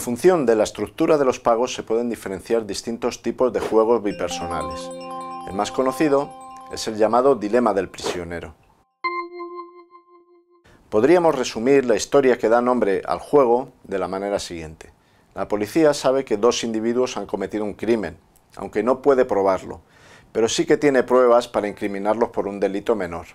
función de la estructura de los pagos se pueden diferenciar distintos tipos de juegos bipersonales. El más conocido es el llamado Dilema del Prisionero. Podríamos resumir la historia que da nombre al juego de la manera siguiente. La policía sabe que dos individuos han cometido un crimen, aunque no puede probarlo, pero sí que tiene pruebas para incriminarlos por un delito menor.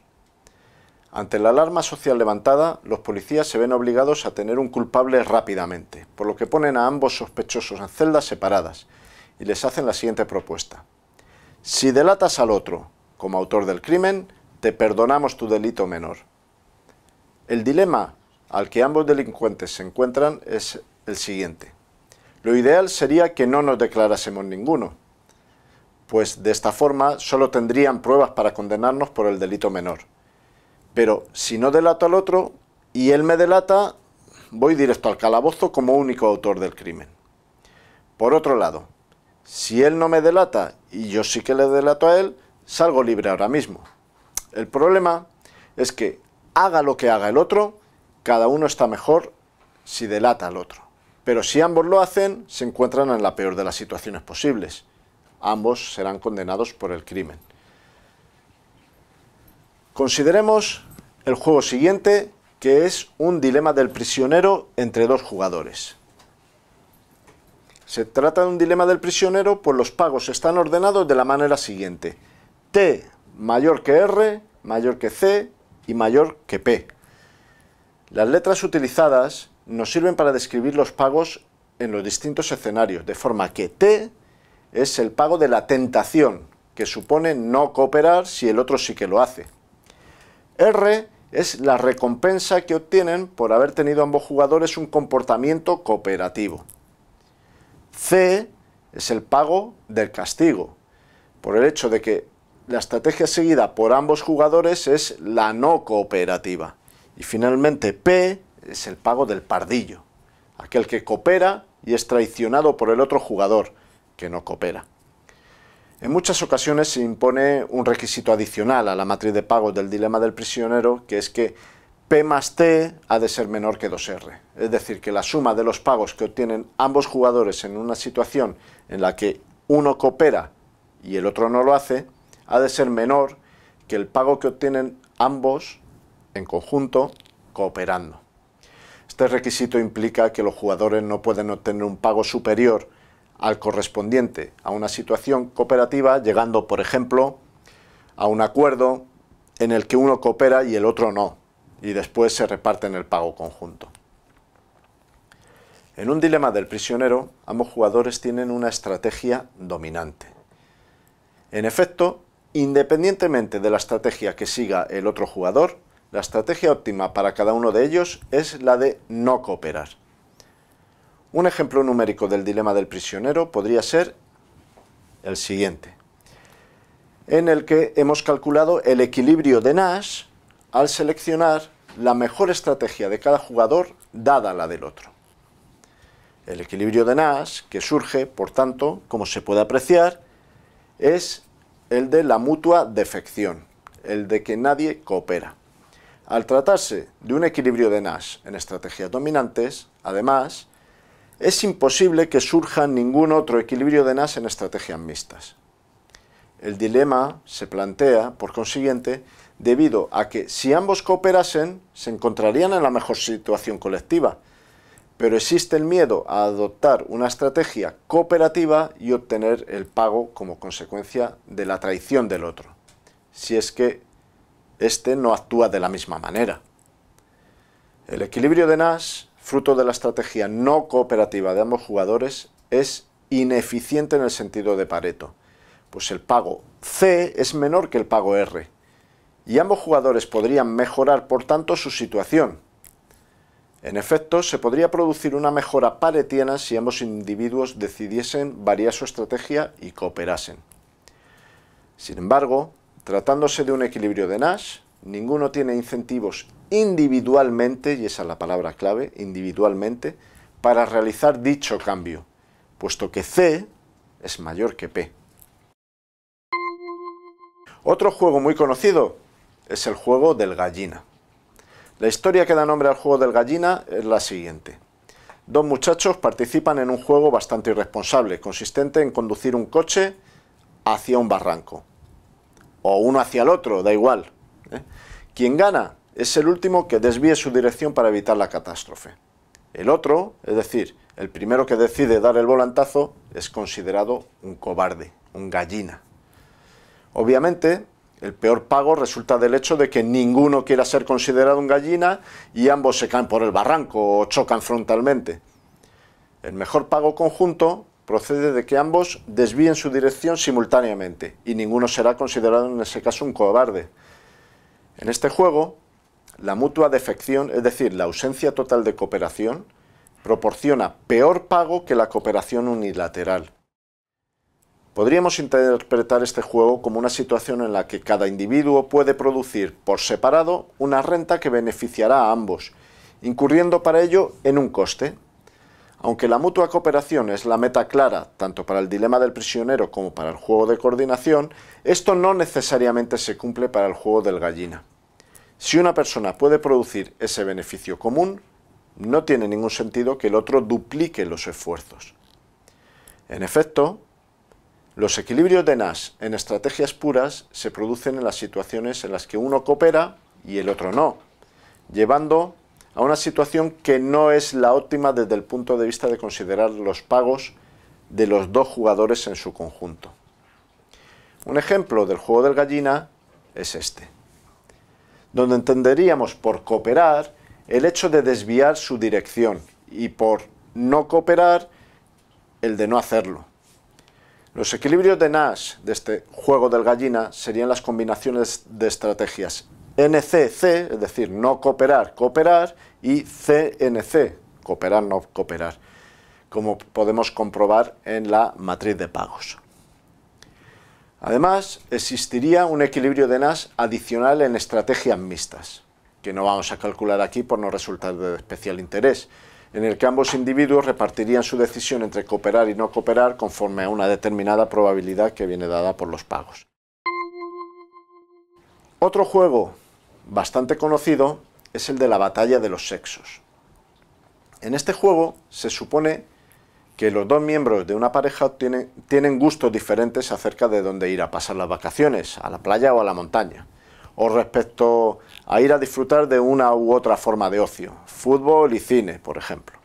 Ante la alarma social levantada, los policías se ven obligados a tener un culpable rápidamente, por lo que ponen a ambos sospechosos en celdas separadas y les hacen la siguiente propuesta. Si delatas al otro como autor del crimen, te perdonamos tu delito menor. El dilema al que ambos delincuentes se encuentran es el siguiente. Lo ideal sería que no nos declarásemos ninguno, pues de esta forma solo tendrían pruebas para condenarnos por el delito menor. Pero si no delato al otro y él me delata, voy directo al calabozo como único autor del crimen. Por otro lado, si él no me delata y yo sí que le delato a él, salgo libre ahora mismo. El problema es que haga lo que haga el otro, cada uno está mejor si delata al otro. Pero si ambos lo hacen, se encuentran en la peor de las situaciones posibles. Ambos serán condenados por el crimen. Consideremos el juego siguiente, que es un dilema del prisionero entre dos jugadores. Se trata de un dilema del prisionero, pues los pagos están ordenados de la manera siguiente. T mayor que R, mayor que C y mayor que P. Las letras utilizadas nos sirven para describir los pagos en los distintos escenarios, de forma que T es el pago de la tentación, que supone no cooperar si el otro sí que lo hace. R es la recompensa que obtienen por haber tenido ambos jugadores un comportamiento cooperativo. C es el pago del castigo, por el hecho de que la estrategia seguida por ambos jugadores es la no cooperativa. Y finalmente P es el pago del pardillo, aquel que coopera y es traicionado por el otro jugador que no coopera. En muchas ocasiones se impone un requisito adicional a la matriz de pago del dilema del prisionero, que es que P más T ha de ser menor que 2R. Es decir, que la suma de los pagos que obtienen ambos jugadores en una situación en la que uno coopera y el otro no lo hace, ha de ser menor que el pago que obtienen ambos en conjunto cooperando. Este requisito implica que los jugadores no pueden obtener un pago superior al correspondiente a una situación cooperativa, llegando, por ejemplo, a un acuerdo en el que uno coopera y el otro no, y después se reparten el pago conjunto. En un dilema del prisionero, ambos jugadores tienen una estrategia dominante. En efecto, independientemente de la estrategia que siga el otro jugador, la estrategia óptima para cada uno de ellos es la de no cooperar. Un ejemplo numérico del dilema del prisionero podría ser el siguiente, en el que hemos calculado el equilibrio de Nash al seleccionar la mejor estrategia de cada jugador dada la del otro. El equilibrio de Nash, que surge, por tanto, como se puede apreciar, es el de la mutua defección, el de que nadie coopera. Al tratarse de un equilibrio de Nash en estrategias dominantes, además, es imposible que surja ningún otro equilibrio de NAS en estrategias mixtas. El dilema se plantea, por consiguiente, debido a que si ambos cooperasen, se encontrarían en la mejor situación colectiva, pero existe el miedo a adoptar una estrategia cooperativa y obtener el pago como consecuencia de la traición del otro, si es que éste no actúa de la misma manera. El equilibrio de Nash fruto de la estrategia no cooperativa de ambos jugadores, es ineficiente en el sentido de Pareto, pues el pago C es menor que el pago R, y ambos jugadores podrían mejorar por tanto su situación. En efecto, se podría producir una mejora paretiana si ambos individuos decidiesen variar su estrategia y cooperasen. Sin embargo, tratándose de un equilibrio de Nash, ninguno tiene incentivos individualmente, y esa es la palabra clave, individualmente, para realizar dicho cambio, puesto que C es mayor que P. Otro juego muy conocido es el juego del gallina. La historia que da nombre al juego del gallina es la siguiente. Dos muchachos participan en un juego bastante irresponsable, consistente en conducir un coche hacia un barranco. O uno hacia el otro, da igual. ¿eh? Quien gana es el último que desvíe su dirección para evitar la catástrofe. El otro, es decir, el primero que decide dar el volantazo, es considerado un cobarde, un gallina. Obviamente, el peor pago resulta del hecho de que ninguno quiera ser considerado un gallina y ambos se caen por el barranco o chocan frontalmente. El mejor pago conjunto procede de que ambos desvíen su dirección simultáneamente y ninguno será considerado en ese caso un cobarde. En este juego, la mutua defección, es decir, la ausencia total de cooperación, proporciona peor pago que la cooperación unilateral. Podríamos interpretar este juego como una situación en la que cada individuo puede producir por separado una renta que beneficiará a ambos, incurriendo para ello en un coste. Aunque la mutua cooperación es la meta clara, tanto para el dilema del prisionero como para el juego de coordinación, esto no necesariamente se cumple para el juego del gallina. Si una persona puede producir ese beneficio común, no tiene ningún sentido que el otro duplique los esfuerzos. En efecto, los equilibrios de Nash en estrategias puras se producen en las situaciones en las que uno coopera y el otro no, llevando a una situación que no es la óptima desde el punto de vista de considerar los pagos de los dos jugadores en su conjunto. Un ejemplo del juego del gallina es este, donde entenderíamos por cooperar el hecho de desviar su dirección y por no cooperar el de no hacerlo. Los equilibrios de Nash de este juego del gallina serían las combinaciones de estrategias NCC, es decir, no cooperar, cooperar, y CNC, cooperar, no cooperar, como podemos comprobar en la matriz de pagos. Además, existiría un equilibrio de NAS adicional en estrategias mixtas, que no vamos a calcular aquí por no resultar de especial interés, en el que ambos individuos repartirían su decisión entre cooperar y no cooperar conforme a una determinada probabilidad que viene dada por los pagos. Otro juego bastante conocido es el de la batalla de los sexos. En este juego se supone que los dos miembros de una pareja tienen, gustos diferentes acerca de dónde ir a pasar las vacaciones, a la playa o a la montaña, o respecto a ir a disfrutar de una u otra forma de ocio, fútbol y cine, por ejemplo.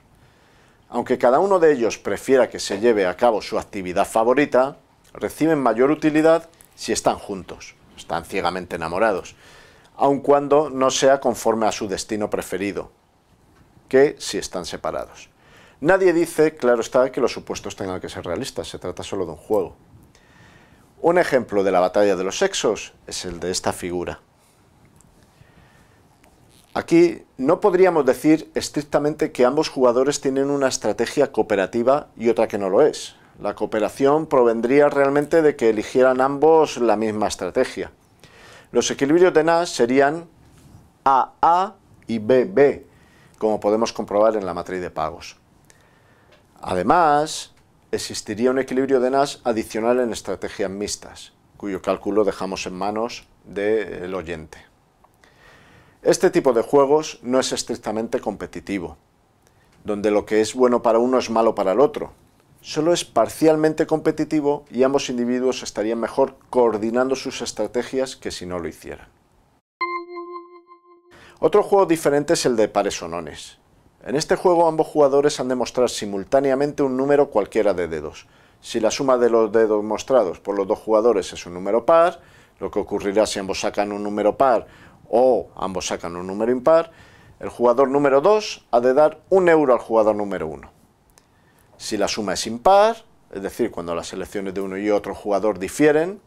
Aunque cada uno de ellos prefiera que se lleve a cabo su actividad favorita, reciben mayor utilidad si están juntos, están ciegamente enamorados, aun cuando no sea conforme a su destino preferido, que si están separados. Nadie dice, claro está, que los supuestos tengan que ser realistas, se trata solo de un juego. Un ejemplo de la batalla de los sexos es el de esta figura. Aquí no podríamos decir estrictamente que ambos jugadores tienen una estrategia cooperativa y otra que no lo es. La cooperación provendría realmente de que eligieran ambos la misma estrategia. Los equilibrios de Nash serían AA y BB, como podemos comprobar en la matriz de pagos. Además, existiría un equilibrio de Nash adicional en estrategias mixtas, cuyo cálculo dejamos en manos del oyente. Este tipo de juegos no es estrictamente competitivo, donde lo que es bueno para uno es malo para el otro, solo es parcialmente competitivo y ambos individuos estarían mejor coordinando sus estrategias que si no lo hicieran. Otro juego diferente es el de pares o nones. En este juego ambos jugadores han de mostrar simultáneamente un número cualquiera de dedos. Si la suma de los dedos mostrados por los dos jugadores es un número par, lo que ocurrirá si ambos sacan un número par o ambos sacan un número impar, el jugador número 2 ha de dar un euro al jugador número 1. Si la suma es impar, es decir, cuando las elecciones de uno y otro jugador difieren,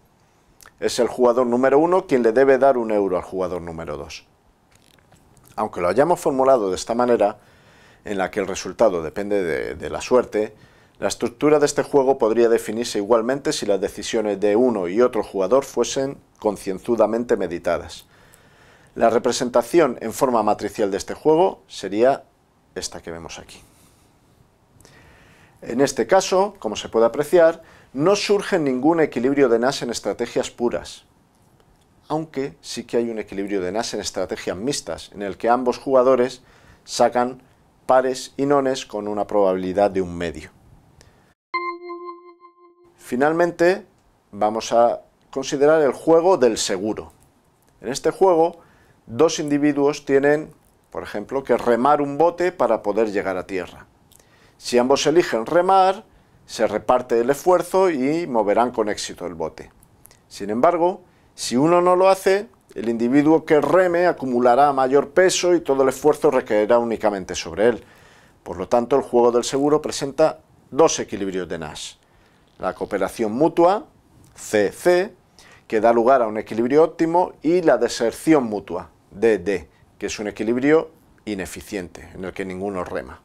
es el jugador número uno quien le debe dar un euro al jugador número dos. Aunque lo hayamos formulado de esta manera, en la que el resultado depende de, la suerte, la estructura de este juego podría definirse igualmente si las decisiones de uno y otro jugador fuesen concienzudamente meditadas. La representación en forma matricial de este juego sería esta que vemos aquí. En este caso, como se puede apreciar, no surge ningún equilibrio de NAS en estrategias puras, aunque sí que hay un equilibrio de NAS en estrategias mixtas, en el que ambos jugadores sacan pares y nones con una probabilidad de un medio. Finalmente, vamos a considerar el juego del seguro. En este juego, dos individuos tienen, por ejemplo, que remar un bote para poder llegar a tierra. Si ambos eligen remar, se reparte el esfuerzo y moverán con éxito el bote. Sin embargo, si uno no lo hace, el individuo que reme acumulará mayor peso y todo el esfuerzo recaerá únicamente sobre él. Por lo tanto, el juego del seguro presenta dos equilibrios de Nash. La cooperación mutua, CC, que da lugar a un equilibrio óptimo, y la deserción mutua, DD, que es un equilibrio ineficiente, en el que ninguno rema.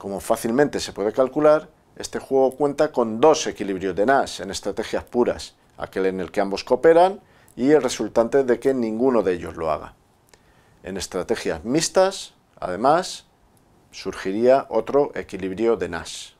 Como fácilmente se puede calcular, este juego cuenta con dos equilibrios de Nash en estrategias puras, aquel en el que ambos cooperan y el resultante de que ninguno de ellos lo haga. En estrategias mixtas, además, surgiría otro equilibrio de Nash.